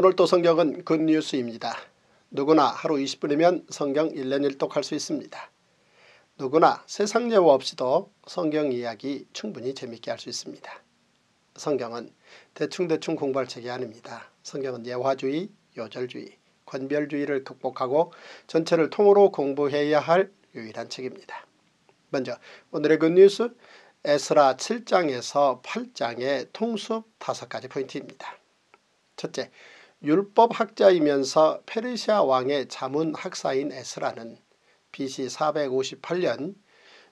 오늘 또 성경은 굿뉴스입니다. 누구나 하루 20분이면 성경 1년 1독 할수 있습니다. 누구나 세상 예화 없이도 성경 이야기 충분히 재밌게 할 수 있습니다. 성경은 대충대충 공부할 책이 아닙니다. 성경은 예화주의, 요절주의, 권별주의를 극복하고 전체를 통으로 공부해야 할 유일한 책입니다. 먼저 오늘의 굿뉴스 에스라 7장에서 8장의 통수 5가지 포인트입니다. 첫째, 율법학자이면서 페르시아 왕의 자문학사인 에스라는 BC 458년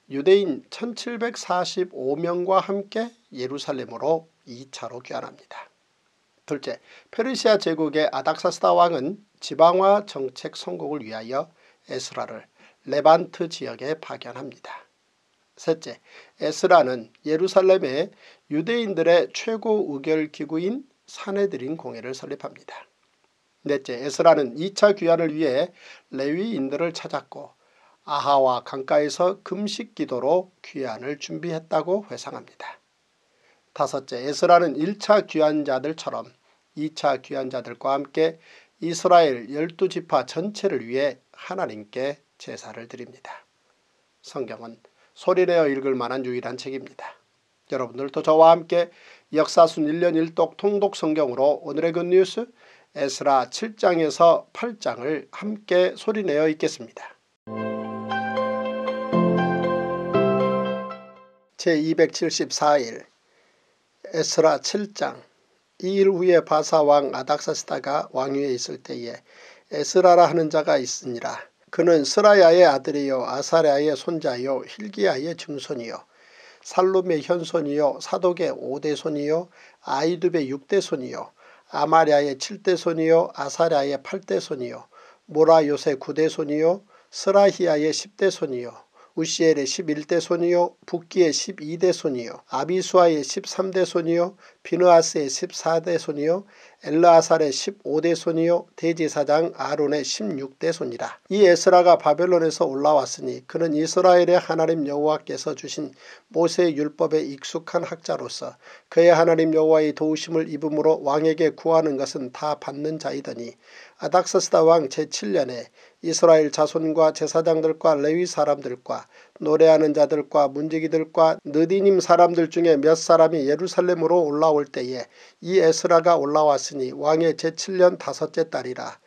유대인 1745명과 함께 예루살렘으로 2차로 귀환합니다. 둘째, 페르시아 제국의 아닥사스다 왕은 지방화 정책 성공을 위하여 에스라를 레반트 지역에 파견합니다. 셋째, 에스라는 예루살렘의 유대인들의 최고 의결기구인 사내들인 공회를 설립합니다. 넷째 에스라는 2차 귀환을 위해 레위인들을 찾았고 아하와 강가에서 금식기도로 귀환을 준비했다고 회상합니다. 다섯째 에스라는 1차 귀환자들처럼 2차 귀환자들과 함께 이스라엘 열두 지파 전체를 위해 하나님께 제사를 드립니다. 성경은 소리내어 읽을 만한 유일한 책입니다. 여러분들도 저와 함께 역사순 1년 1독 통독 성경으로 오늘의 굿뉴스 에스라 7장에서 8장을 함께 소리내어 읽겠습니다. 제274일 에스라 7장 이일 후에 바사왕 아닥사스다가 왕위에 있을 때에 에스라라 하는 자가 있으니라. 그는 스라야의 아들이요 아사랴의 손자요 힐기야의 증손이요 살룸의 현손이요 사독의 5대손이요 아이두의 6대손이요 아마아의 7대손이요 아사랴의 8대손이요 모라 요세 9대손이요 스라히아의 10대손이요 우시엘의 11대손이요 북기의 12대손이요 아비수아의 13대손이요 비누아스의 14대 손이요 엘라아살의 15대 손이요 대제사장 아론의 16대 손이라. 이 에스라가 바벨론에서 올라왔으니 그는 이스라엘의 하나님 여호와께서 주신 모세의 율법에 익숙한 학자로서 그의 하나님 여호와의 도우심을 입음으로 왕에게 구하는 것은 다 받는 자이더니 아닥서스다 왕 제7년에 이스라엘 자손과 제사장들과 레위 사람들과 노래하는 자들과 문지기들과 느디님 사람들 중에 몇 사람이 예루살렘으로 올라올 때에 이 에스라가 올라왔으니 왕의 제7년 다섯째 딸이라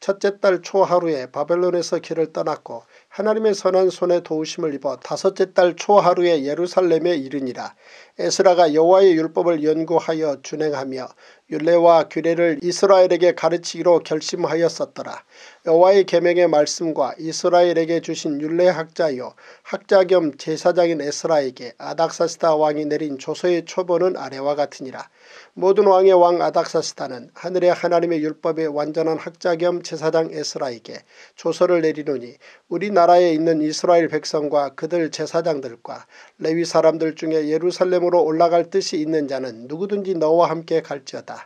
첫째 딸 초하루에 바벨론에서 길을 떠났고 하나님의 선한 손에 도우심을 입어 다섯째 딸 초하루에 예루살렘에 이르니라. 에스라가 여호와의 율법을 연구하여 준행하며 율례와 규례를 이스라엘에게 가르치기로 결심하였었더라. 여호와의 계명의 말씀과 이스라엘에게 주신 율례 학자요 학자 겸 제사장인 에스라에게 아닥사스다 왕이 내린 조서의 초본은 아래와 같으니라. 모든 왕의 왕 아닥사스다는 하늘의 하나님의 율법의 완전한 학자 겸 제사장 에스라에게 조서를 내리노니 우리나라에 있는 이스라엘 백성과 그들 제사장들과 레위 사람들 중에 예루살렘으로 올라갈 뜻이 있는 자는 누구든지 너와 함께 갈지어다.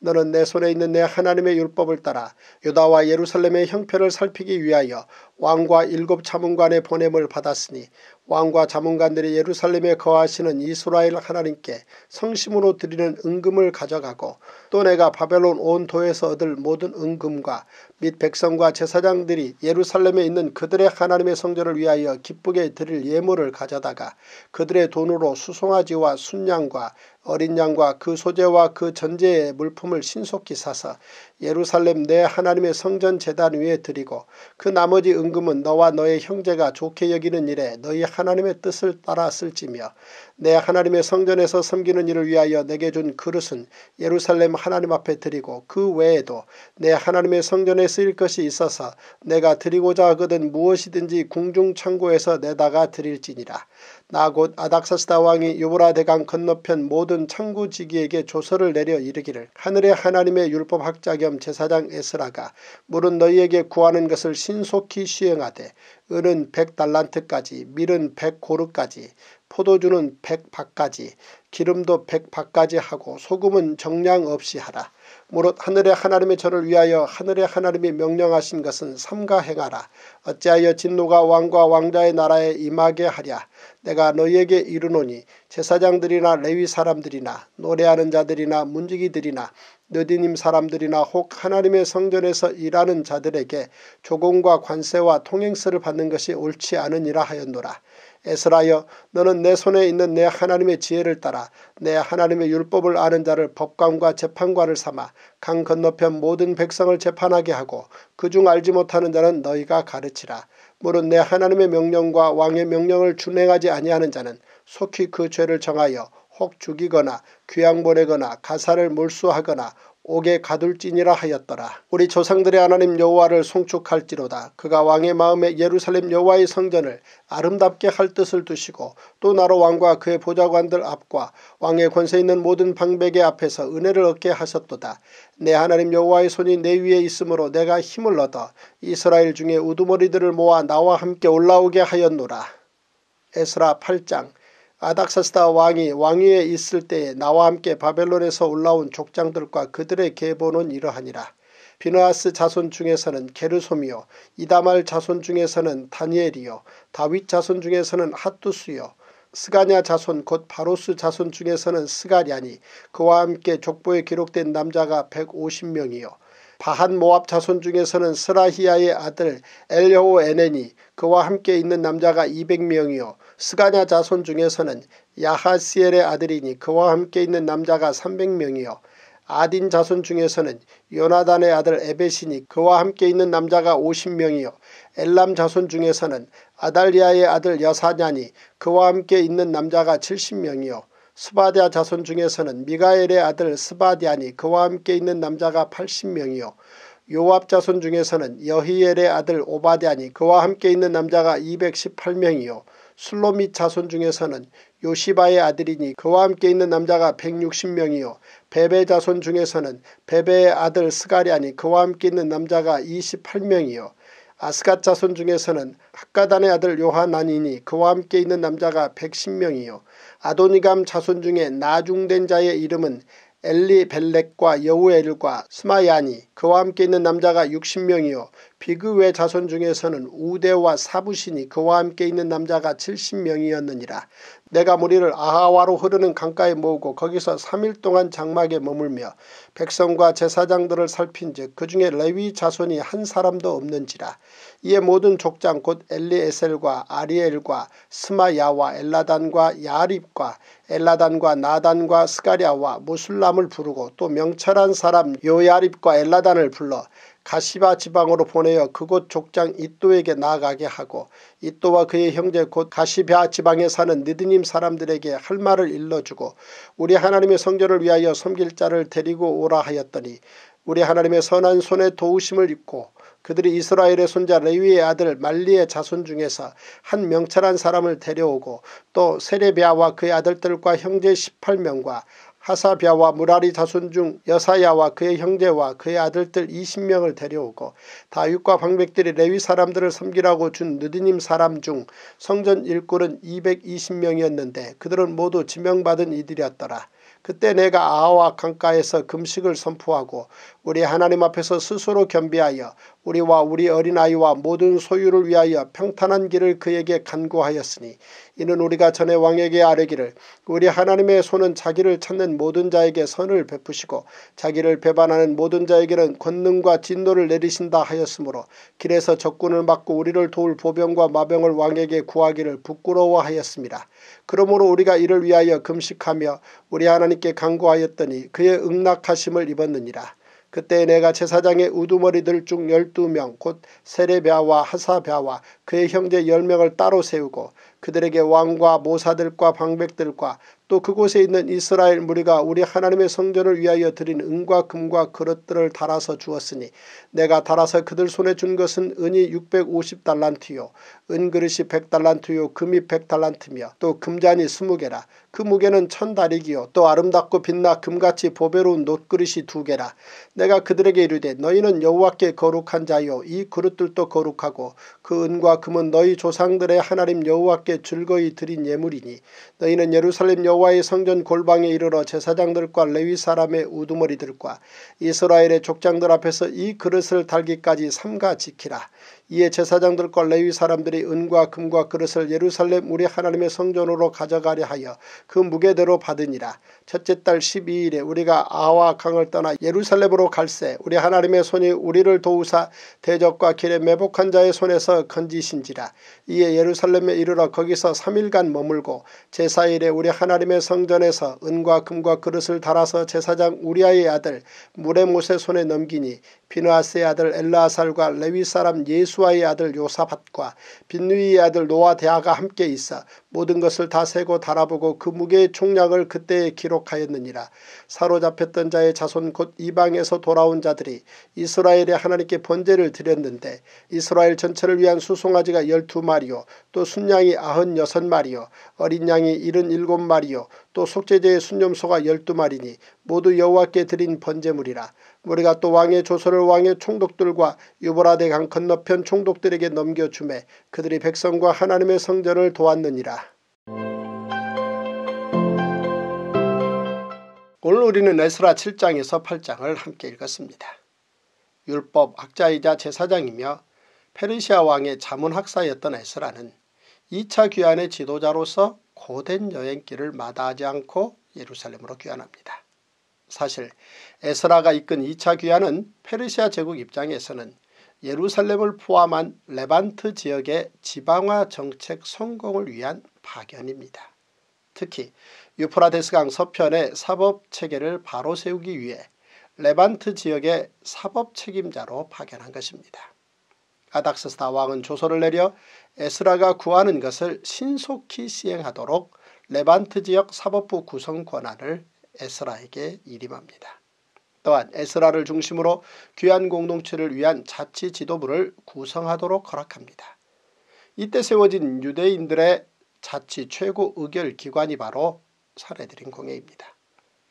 너는 내 손에 있는 내 하나님의 율법을 따라 유다와 예루살렘의 형편을 살피기 위하여 왕과 일곱 자문관의 보냄을 받았으니 왕과 자문관들이 예루살렘에 거하시는 이스라엘 하나님께 성심으로 드리는 은금을 가져가고 또 내가 바벨론 온 도에서 얻을 모든 은금과 및 백성과 제사장들이 예루살렘에 있는 그들의 하나님의 성전을 위하여 기쁘게 드릴 예물을 가져다가 그들의 돈으로 수송아지와 순양과 어린 양과 그 소재와 그 전제의 물품을 신속히 사서 예루살렘 내 하나님의 성전 재단 위에 드리고 그 나머지 은금은 너와 너의 형제가 좋게 여기는 일에 너희 하나님의 뜻을 따라쓸지며내 하나님의 성전에서 섬기는 일을 위하여 내게 준 그릇은 예루살렘 하나님 앞에 드리고 그 외에도 내 하나님의 성전에 쓰일 것이 있어서 내가 드리고자 하거든 무엇이든지 궁중창고에서 내다가 드릴지니라. 나곧 아닥사스다 왕이 유브라 대강 건너편 모든 창구지기에게 조서를 내려 이르기를 하늘의 하나님의 율법학자 겸 제사장 에스라가 물은 너희에게 구하는 것을 신속히 시행하되 은은 백달란트까지 밀은 백고르까지 포도주는 백박까지 기름도 백박까지 하고 소금은 정량 없이 하라. 무릇 하늘의 하나님의 저를 위하여 하늘의 하나님이 명령하신 것은 삼가 행하라. 어찌하여 진노가 왕과 왕자의 나라에 임하게 하랴. 내가 너희에게 이르노니 제사장들이나 레위 사람들이나 노래하는 자들이나 문지기들이나 느디님 사람들이나 혹 하나님의 성전에서 일하는 자들에게 조공과 관세와 통행세를 받는 것이 옳지 않으니라 하였노라. 에스라여 너는 내 손에 있는 내 하나님의 지혜를 따라 내 하나님의 율법을 아는 자를 법관과 재판관을 삼아 강 건너편 모든 백성을 재판하게 하고 그중 알지 못하는 자는 너희가 가르치라. 물은 내 하나님의 명령과 왕의 명령을 준행하지 아니하는 자는 속히 그 죄를 정하여 혹 죽이거나 귀양 보내거나 가사를 몰수하거나 옥에 가둘지니라 하였더라. 우리 조상들의 하나님 여호와를 송축할지로다. 그가 왕의 마음에 예루살렘 여호와의 성전을 아름답게 할 뜻을 두시고 또 나로 왕과 그의 보좌관들 앞과 왕의 권세 있는 모든 방백의 앞에서 은혜를 얻게 하셨도다. 내 하나님 여호와의 손이 내 위에 있으므로 내가 힘을 얻어 이스라엘 중에 우두머리들을 모아 나와 함께 올라오게 하였노라. 에스라 8장 아닥사스다 왕이 왕위에 있을 때에 나와 함께 바벨론에서 올라온 족장들과 그들의 계보는 이러하니라. 비누아스 자손 중에서는 게르솜이요 이다말 자손 중에서는 다니엘이요 다윗 자손 중에서는 핫두스요 스가냐 자손 곧 바로스 자손 중에서는 스가리아니 그와 함께 족보에 기록된 남자가 150명이요 바한 모압 자손 중에서는 스라히야의 아들 엘여오 에네니 그와 함께 있는 남자가 200명이요 스가냐 자손 중에서는 야하시엘의 아들이니 그와 함께 있는 남자가 300명이요 아딘 자손 중에서는 요나단의 아들 에벳이니 그와 함께 있는 남자가 50명이요 엘람 자손 중에서는 아달리아의 아들 여사냐니 그와 함께 있는 남자가 70명이요 스바디아 자손 중에서는 미가엘의 아들 스바디아니 그와 함께 있는 남자가 80명이요 요압 자손 중에서는 여희엘의 아들 오바디아니 그와 함께 있는 남자가 218명이요 슬로밋 자손 중에서는 요시바의 아들이니 그와 함께 있는 남자가 160명이요 베베 자손 중에서는 베베의 아들 스가리아니 그와 함께 있는 남자가 28명이요 아스갓 자손 중에서는 학가단의 아들 요하나니니 그와 함께 있는 남자가 110명이요 아도니감 자손 중에 나중된 자의 이름은 엘리벨렉과 여우엘과 스마야니 그와 함께 있는 남자가 60명이요 비그의 자손 중에서는 우대와 사부신이 그와 함께 있는 남자가 70명이었느니라. 내가 무리를 아하와로 흐르는 강가에 모으고 거기서 3일 동안 장막에 머물며 백성과 제사장들을 살핀즉 그 중에 레위 자손이 한 사람도 없는지라. 이에 모든 족장 곧 엘리에셀과 아리엘과 스마야와 엘라단과 야립과 엘라단과 나단과 스가리아와 무술람을 부르고 또 명철한 사람 요야립과 엘라단을 불러 가시바 지방으로 보내어 그곳 족장 이또에게 나아가게 하고 이또와 그의 형제 곧 가시바 지방에 사는 느드님 사람들에게 할 말을 일러주고 우리 하나님의 성전을 위하여 섬길 자를 데리고 오라 하였더니 우리 하나님의 선한 손에 도우심을 입고 그들이 이스라엘의 손자 레위의 아들 말리의 자손 중에서 한명찰한 사람을 데려오고 또 세레비아와 그의 아들들과 형제 18명과 하사비아와 무라리 자손 중 여사야와 그의 형제와 그의 아들들 20명을 데려오고 다윗과 방백들이 레위 사람들을 섬기라고 준 느디님 사람 중 성전 일꾼은 220명이었는데 그들은 모두 지명받은 이들이었더라. 그때 내가 아하와 강가에서 금식을 선포하고 우리 하나님 앞에서 스스로 겸비하여 우리와 우리 어린아이와 모든 소유를 위하여 평탄한 길을 그에게 간구하였으니 이는 우리가 전에 왕에게 아뢰기를 우리 하나님의 손은 자기를 찾는 모든 자에게 선을 베푸시고 자기를 배반하는 모든 자에게는 권능과 진노를 내리신다 하였으므로 길에서 적군을 막고 우리를 도울 보병과 마병을 왕에게 구하기를 부끄러워하였습니다. 그러므로 우리가 이를 위하여 금식하며 우리 하나님께 간구하였더니 그의 응낙하심을 입었느니라. 그때 내가 제사장의 우두머리들 중 열두 명곧 세레비아와 하사비아와 그의 형제 열명을 따로 세우고 그들에게 왕과 모사들과 방백들과 또 그곳에 있는 이스라엘 무리가 우리 하나님의 성전을 위하여 드린 은과 금과 그릇들을 달아서 주었으니 내가 달아서 그들 손에 준 것은 은이 650달란트요 은그릇이 100달란트요 금이 100달란트며 또 금잔이 20개라 그 무게는 천다리기요 또 아름답고 빛나 금같이 보배로운 놋그릇이 두 개라 내가 그들에게 이르되 너희는 여호와께 거룩한 자요 이 그릇들도 거룩하고 그 은과 금은 너희 조상들의 하나님 여호와께 즐거이 드린 예물이니 너희는 예루살렘 여호와 께 여호와의 성전 골방에 이르러 제사장들과 레위 사람의 우두머리들과 이스라엘의 족장들 앞에서 이 그릇을 달기까지 삼가 지키라. 이에 제사장들과 레위 사람들이 은과 금과 그릇을 예루살렘 우리 하나님의 성전으로 가져가려 하여 그 무게대로 받으니라. 첫째 달 12일에 우리가 아와 강을 떠나 예루살렘으로 갈세 우리 하나님의 손이 우리를 도우사 대적과 길에 매복한 자의 손에서 건지신지라. 이에 예루살렘에 이르러 거기서 3일간 머물고 제사일에 우리 하나님의 성전에서 은과 금과 그릇을 달아서 제사장 우리아의 아들 무레못의 손에 넘기니 비누아스의 아들 엘라살과 레위 사람 예수 여수아의 아들 요사밭과 빈누이의 아들 노아대아가 함께 있어 모든 것을 다 세고 달아보고 그 무게의 총량을 그때에 기록하였느니라. 사로잡혔던 자의 자손 곧 이방에서 돌아온 자들이 이스라엘의 하나님께 번제를 드렸는데 이스라엘 전체를 위한 수송아지가 12마리요 또 순양이 96마리요 어린 양이 77마리요 또 속죄제의 순념소가 12마리니 모두 여호와께 드린 번제물이라. 우리가 또 왕의 조선을 왕의 총독들과 유보라대강 건너편 총독들에게 넘겨주매 그들이 백성과 하나님의 성전을 도왔느니라. 오늘 우리는 에스라 7장에서 8장을 함께 읽었습니다. 율법 학자이자 제사장이며 페르시아 왕의 자문학사였던 에스라는 2차 귀환의 지도자로서 고된 여행길을 마다하지 않고 예루살렘으로 귀환합니다. 사실 에스라가 이끈 2차 귀환은 페르시아 제국 입장에서는 예루살렘을 포함한 레반트 지역의 지방화 정책 성공을 위한 파견입니다. 특히 유프라데스강 서편의 사법체계를 바로 세우기 위해 레반트 지역의 사법책임자로 파견한 것입니다. 아닥스스다 왕은 조서를 내려 에스라가 구하는 것을 신속히 시행하도록 레반트 지역 사법부 구성 권한을 에스라에게 이림합니다 또한 에스라를 중심으로 귀한 공동체를 위한 자치 지도부를 구성하도록 허락합니다. 이때 세워진 유대인들의 자치 최고 의결 기관이 바로 사례드린 공예입니다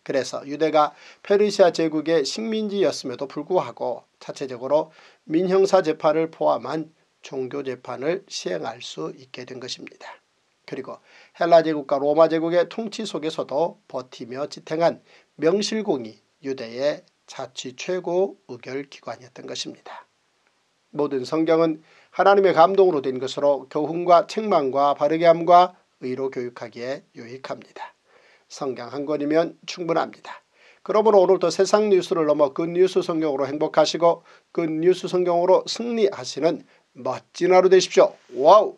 그래서 유대가 페르시아 제국의 식민지였음에도 불구하고 자체적으로 민형사 재판을 포함한 종교재판을 시행할 수 있게 된 것입니다. 그리고 헬라 제국과 로마 제국의 통치 속에서도 버티며 지탱한 명실공히 유대의 자치 최고 의결기관이었던 것입니다. 모든 성경은 하나님의 감동으로 된 것으로 교훈과 책망과 바르게함과 의로 교육하기에 유익합니다. 성경 한 권이면 충분합니다. 그러므로 오늘도 세상 뉴스를 넘어 굿뉴스 그 성경으로 행복하시고 굿뉴스 그 성경으로 승리하시는 멋진 하루 되십시오. 와우!